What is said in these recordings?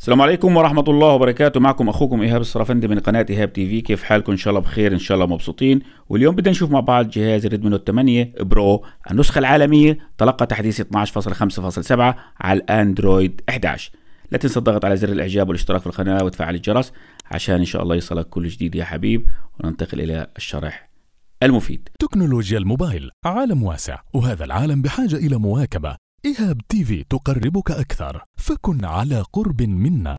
السلام عليكم ورحمة الله وبركاته معكم أخوكم إيهاب الصرافندي من قناة إيهاب تي في كيف حالكم إن شاء الله بخير إن شاء الله مبسوطين واليوم بدنا نشوف مع بعض جهاز ريدمي نوت 8 برو النسخة العالمية تلقى تحديث 12.5.7 على الأندرويد 11 لا تنسى الضغط على زر الإعجاب والاشتراك في القناة وتفعيل الجرس عشان إن شاء الله يصلك كل جديد يا حبيب وننتقل إلى الشرح المفيد تكنولوجيا الموبايل عالم واسع وهذا العالم بحاجة إلى مواكبة إيهاب تيفي تقربك أكثر فكن على قرب منا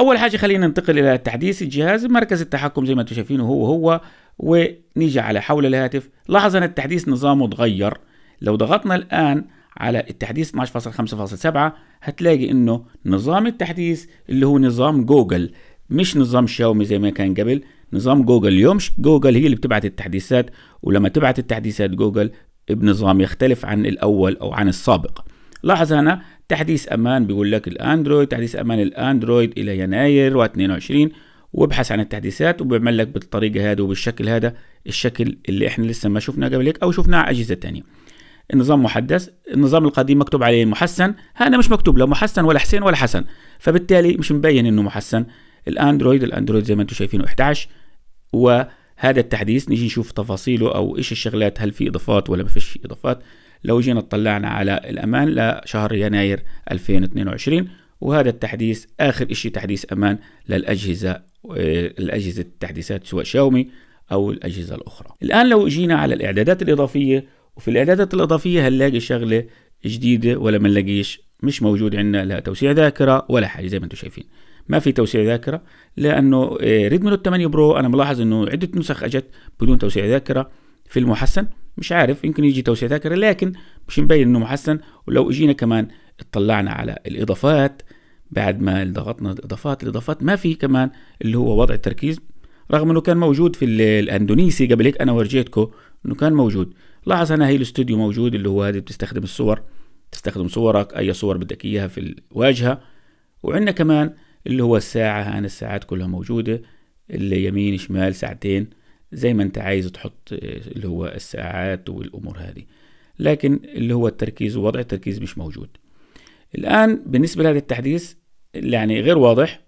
اول حاجه خلينا ننتقل الى تحديث الجهاز مركز التحكم زي ما انتم شايفينه هو هو ونيجي على حول الهاتف لاحظ ان التحديث نظامه اتغير لو ضغطنا الان على التحديث 12.5.7 هتلاقي انه نظام التحديث اللي هو نظام جوجل مش نظام شاومي زي ما كان قبل نظام جوجل اليوم جوجل هي اللي بتبعت التحديثات ولما تبعت التحديثات جوجل بنظام يختلف عن الاول او عن السابق لاحظ هنا تحديث امان بيقول لك الاندرويد تحديث امان الاندرويد الى يناير و22 وابحث عن التحديثات وبيعمل لك بالطريقه هذه وبالشكل هذا الشكل اللي احنا لسه ما شفناه قبل هيك او شفناه على اجهزه ثانيه النظام محدث النظام القديم مكتوب عليه محسن هنا مش مكتوب لا محسن ولا حسين ولا حسن فبالتالي مش مبين انه محسن الاندرويد الاندرويد زي ما انتم شايفينه 11 وهذا التحديث نيجي نشوف تفاصيله او ايش الشغلات هل في اضافات ولا ما فيش اضافات لو جينا اطلعنا على الأمان لشهر يناير 2022 وهذا التحديث آخر شيء تحديث أمان للأجهزة آه، الأجهزة التحديثات سواء شاومي أو الأجهزة الأخرى الآن لو جينا على الإعدادات الإضافية وفي الإعدادات الإضافية هنلاقي شغلة جديدة ولا ما نلاقيش مش موجود عندنا لا توسيع ذاكرة ولا حاجة زي ما انتم شايفين ما في توسيع ذاكرة لأنه ريدمي نوت 8 برو أنا ملاحظ أنه عدة نسخ أجت بدون توسيع ذاكرة في المحسن مش عارف يمكن يجي توسيع ذاكره لكن مش مبين انه محسن ولو اجينا كمان اطلعنا على الاضافات بعد ما ضغطنا الاضافات الاضافات ما في كمان اللي هو وضع التركيز رغم انه كان موجود في الاندونيسي قبل هيك انا ورجيتكم انه كان موجود لاحظ هنا هي الاستوديو موجود اللي هو هذه بتستخدم الصور تستخدم صورك اي صور بدك اياها في الواجهه وعندنا كمان اللي هو الساعه هنا الساعات كلها موجوده اللي يمين شمال ساعتين زي ما انت عايز تحط آه، اللي هو الساعات والامور هذه لكن اللي هو التركيز ووضع التركيز مش موجود الان بالنسبه لهذا التحديث يعني غير واضح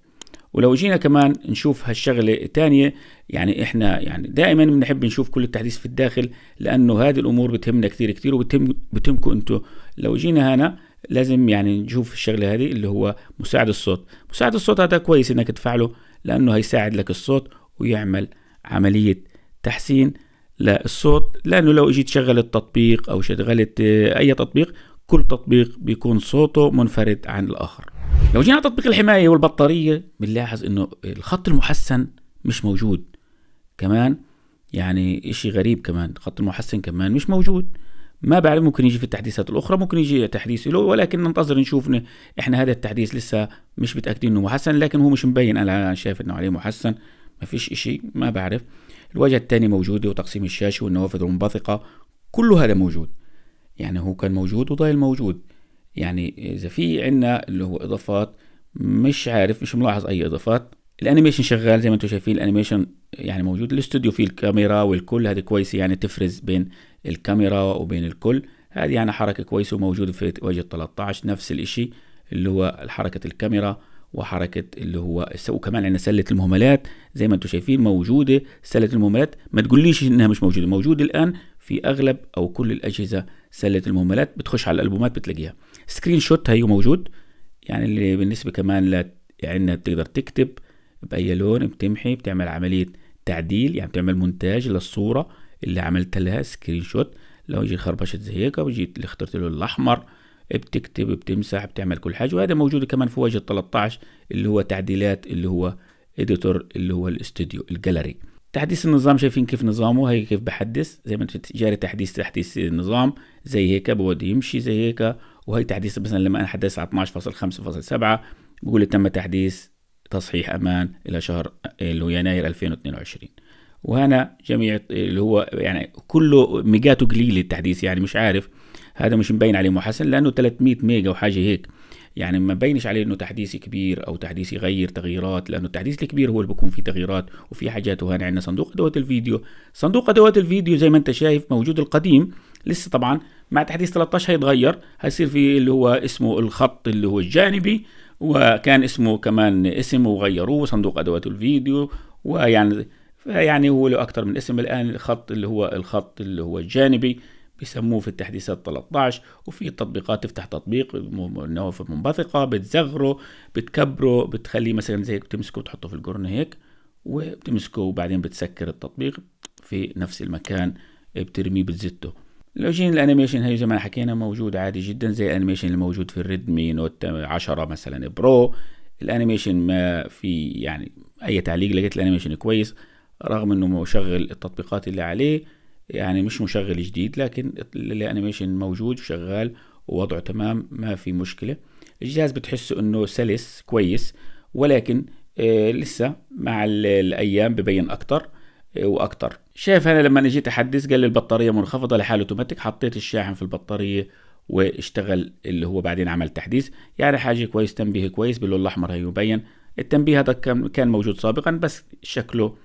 ولو جينا كمان نشوف هالشغلة الثانية يعني احنا يعني دائما بنحب نشوف كل التحديث في الداخل لانه هذه الامور بتهمنا كثير كثير وبتهم بتهمكم انتم لو جينا هنا لازم يعني نشوف الشغلة هذه اللي هو مساعد الصوت مساعد الصوت هذا كويس انك تفعله لانه هيساعد لك الصوت ويعمل عملية تحسين للصوت لأنه لو إجيت شغل التطبيق أو شغلت آه، أي تطبيق كل تطبيق بيكون صوته منفرد عن الآخر لو جينا على تطبيق الحماية والبطارية بنلاحظ إنه الخط المحسن مش موجود كمان يعني إشي غريب كمان الخط المحسن كمان مش موجود ما بعرف ممكن يجي في التحديثات الاخرى ممكن يجي تحديث له ولكن ننتظر نشوف احنا هذا التحديث لسه مش متاكدين انه محسن لكن هو مش مبين انا شايف انه عليه محسن مفيش إشي ما بعرف الواجهة الثانية موجودة وتقسيم الشاشة والنوافذ المنبثقة كل هذا موجود يعني هو كان موجود وضايل موجود يعني إذا في عنا اللي هو إضافات مش عارف مش ملاحظ أي إضافات الانيميشن شغال زي ما انتم شايفين الانيميشن يعني موجود الاستوديو فيه الكاميرا والكل هذه كويسه يعني تفرز بين الكاميرا وبين الكل هذه يعني حركه كويسه وموجوده في واجهه 13 نفس الاشي اللي هو حركه الكاميرا وحركه اللي هو وكمان عندنا سله المهملات زي ما انتم شايفين موجوده سله المهملات ما تقوليش انها مش موجوده موجوده الان في اغلب او كل الاجهزه سله المهملات بتخش على الالبومات بتلاقيها سكرين شوت هيو موجود يعني اللي بالنسبه كمان ل عندنا يعني بتقدر تكتب باي لون بتمحي بتعمل عمليه تعديل يعني بتعمل مونتاج للصوره اللي عملت لها سكرين شوت لو جيت خربشت زي هيك وجيت اللي اخترت له الاحمر بتكتب بتمسح بتعمل كل حاجه وهذا موجود كمان في واجهه 13 اللي هو تعديلات اللي هو اديتور اللي هو الاستوديو الجاليري تحديث النظام شايفين كيف نظامه هي كيف بحدث زي ما انت جاري تحديث تحديث النظام زي هيك بودي يمشي زي هيك وهي تحديث مثلا لما انا حدثت على 12.5.7 بقول لي تم تحديث تصحيح امان الى شهر آه، اللي هو يناير 2022 وهنا جميع اللي هو يعني كله ميجاته قليل التحديث يعني مش عارف هذا مش مبين عليه محسن لانه 300 ميجا وحاجه هيك يعني ما بينش عليه انه تحديث كبير او تحديث يغير تغييرات لانه التحديث الكبير هو اللي بيكون فيه تغييرات وفي حاجات وهنا عندنا صندوق ادوات الفيديو صندوق ادوات الفيديو زي ما انت شايف موجود القديم لسه طبعا مع تحديث 13 هيتغير هيصير في اللي هو اسمه الخط اللي هو الجانبي وكان اسمه كمان اسم وغيروه صندوق ادوات الفيديو ويعني يعني هو له اكثر من اسم الان الخط اللي هو الخط اللي هو الجانبي بيسموه في التحديثات 13 وفي تطبيقات تفتح تطبيق نوافذ منبثقه بتزغره بتكبره بتخليه مثلا زي بتمسكه بتحطه في الجرن هيك وبتمسكه وبعدين بتسكر التطبيق في نفس المكان بترميه بتزته لوجين الانيميشن هي زي ما حكينا موجود عادي جدا زي الانيميشن الموجود في الريدمي نوت 10 مثلا برو الانيميشن ما في يعني اي تعليق لقيت الانيميشن كويس رغم انه مشغل التطبيقات اللي عليه يعني مش مشغل جديد لكن الانيميشن موجود وشغال ووضعه تمام ما في مشكلة الجهاز بتحسه انه سلس كويس ولكن آه لسه مع الايام ببين اكتر آه، واكتر شايف انا لما جيت احدث قال لي البطارية منخفضة لحاله اوتوماتيك حطيت الشاحن في البطارية واشتغل اللي هو بعدين عمل تحديث يعني حاجة كويس تنبيه كويس باللون الاحمر هي مبين التنبيه هذا كان موجود سابقا بس شكله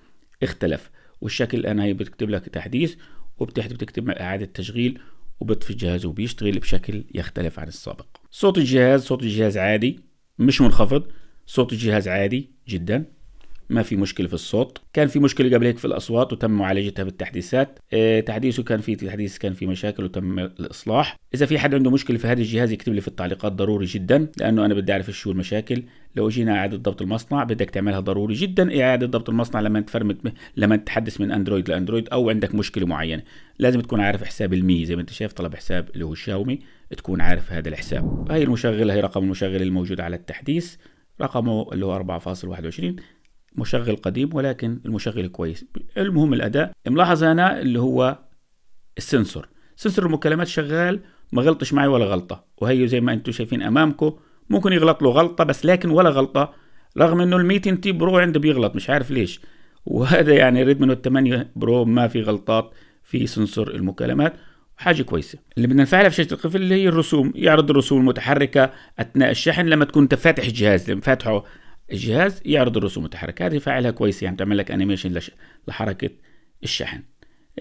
اختلف والشكل الان هي بتكتب لك تحديث وبتحدث بتكتب إعادة تشغيل وبيطفي الجهاز وبيشتغل بشكل يختلف عن السابق صوت الجهاز صوت الجهاز عادي مش منخفض صوت الجهاز عادي جدا ما في مشكله في الصوت كان في مشكله قبل هيك في الاصوات وتم معالجتها بالتحديثات آه، تحديثه كان في تحديث كان في مشاكل وتم الاصلاح اذا في حد عنده مشكله في هذا الجهاز يكتب لي في التعليقات ضروري جدا لانه انا بدي اعرف شو المشاكل لو جينا اعاده ضبط المصنع بدك تعملها ضروري جدا اعاده ضبط المصنع لما تفرمت لما تحدث من اندرويد لاندرويد او عندك مشكله معينه لازم تكون عارف حساب المي زي ما انت شايف طلب حساب اللي هو شاومي تكون عارف هذا الحساب هاي المشغله هي رقم المشغل الموجود على التحديث رقمه اللي هو 4.21 مشغل قديم ولكن المشغل كويس المهم الأداء ملاحظ هنا اللي هو السنسور سنسور المكالمات شغال ما غلطش معي ولا غلطة وهي زي ما انتم شايفين أمامكم ممكن يغلط له غلطة بس لكن ولا غلطة رغم انه الميتين تي برو عنده بيغلط مش عارف ليش وهذا يعني ريد منه 8 برو ما في غلطات في سنسور المكالمات حاجه كويسه اللي بدنا نفعلها في شاشه القفل اللي هي الرسوم يعرض الرسوم المتحركه اثناء الشحن لما تكون انت فاتح الجهاز لما فاتحه الجهاز يعرض الرسوم المتحركه هذه فاعلها كويس يعني بتعمل لك انيميشن لش... لحركة الشحن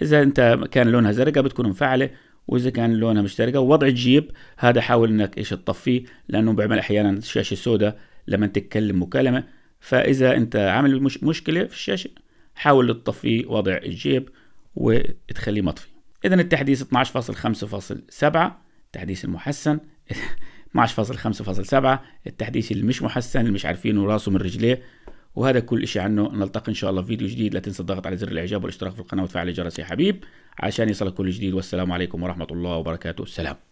إذا أنت كان لونها زرقاء بتكون مفعلة وإذا كان لونها مش زرقاء ووضع الجيب هذا حاول إنك إيش تطفيه لأنه بيعمل أحيانا الشاشة سوداء لما تتكلم مكالمة فإذا أنت عامل مش... مشكلة في الشاشة حاول تطفيه وضع الجيب وتخليه مطفي إذا التحديث 12.5.7 تحديث المحسن 12.5.7 التحديث اللي مش محسن اللي مش عارفينه راسه من رجليه وهذا كل شيء عنه نلتقي إن شاء الله في فيديو جديد لا تنسى الضغط على زر الإعجاب والاشتراك في القناة وتفعيل الجرس يا حبيب عشان يصلك كل جديد والسلام عليكم ورحمة الله وبركاته السلام